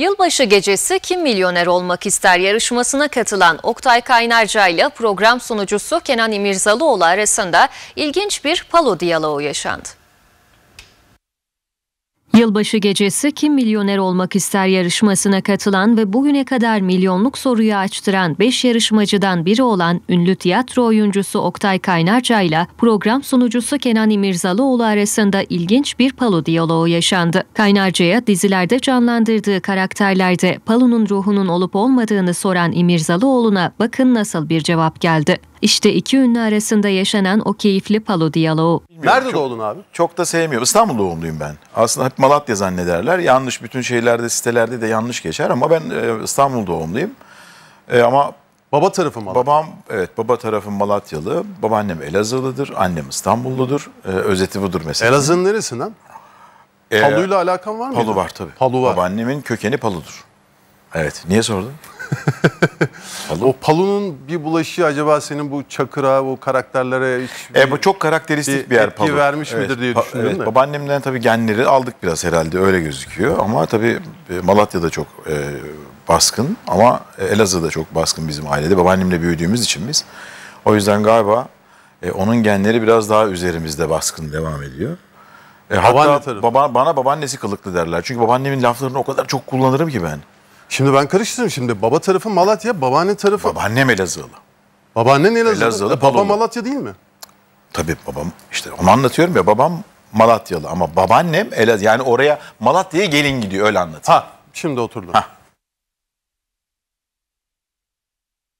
Yılbaşı gecesi kim milyoner olmak İster yarışmasına katılan Oktay Kaynarca ile program sunucusu Kenan İmirzalıoğlu arasında ilginç bir palo diyaloğu yaşandı. Yılbaşı gecesi Kim Milyoner Olmak ister yarışmasına katılan ve bugüne kadar milyonluk soruyu açtıran 5 yarışmacıdan biri olan ünlü tiyatro oyuncusu Oktay Kaynarca ile program sunucusu Kenan İmirzalıoğlu arasında ilginç bir Palu diyaloğu yaşandı. Kaynarca'ya dizilerde canlandırdığı karakterlerde Palu'nun ruhunun olup olmadığını soran İmirzalıoğlu'na bakın nasıl bir cevap geldi. İşte iki ünlü arasında yaşanan o keyifli palo diyaloğu. Nerede doğdun abi? Çok da sevmiyorum. İstanbul doğumluyum ben. Aslında hep Malatya zannederler. Yanlış bütün şeylerde sitelerde de yanlış geçer ama ben e, İstanbul doğumluyum. E, ama Baba tarafı Malatya. Babam evet baba tarafım Malatyalı. Babaannem Elazığlıdır. Annem İstanbulludur. Ee, özeti budur mesela. Elazığ'ın neresi lan? Ee, Palu'yla alakan var mı? Palu var tabii. Palu var. Babaannemin kökeni Palu'dur. Evet. Niye sordun? Palu. O Palu'nun bir bulaşığı acaba senin bu Çakır'a, bu karakterlere hiç bir, e, bu çok karakteristik bir, bir yer Palu. vermiş evet, midir diye düşünüyorum. Evet, babaannemden tabii genleri aldık biraz herhalde öyle gözüküyor. Ama tabii e, Malatya'da çok e, baskın ama Elazığ'da çok baskın bizim ailede. Babaannemle büyüdüğümüz için biz. O yüzden galiba e, onun genleri biraz daha üzerimizde baskın devam ediyor. E, hatta baba, bana babaannesi kılıklı derler. Çünkü babaannemin laflarını o kadar çok kullanırım ki ben. Şimdi ben karıştırdım şimdi. Baba tarafı Malatya, babaanne tarafı... Babaannem Elazığlı. Babaanne Elazığlı. Elazığlı e, baba Malatya değil mi? Tabii babam işte onu anlatıyorum ya babam Malatyalı ama babaannem Elazığ. Yani oraya Malatya'ya gelin gidiyor öyle anlatıyor. Ha şimdi oturdum. Ha.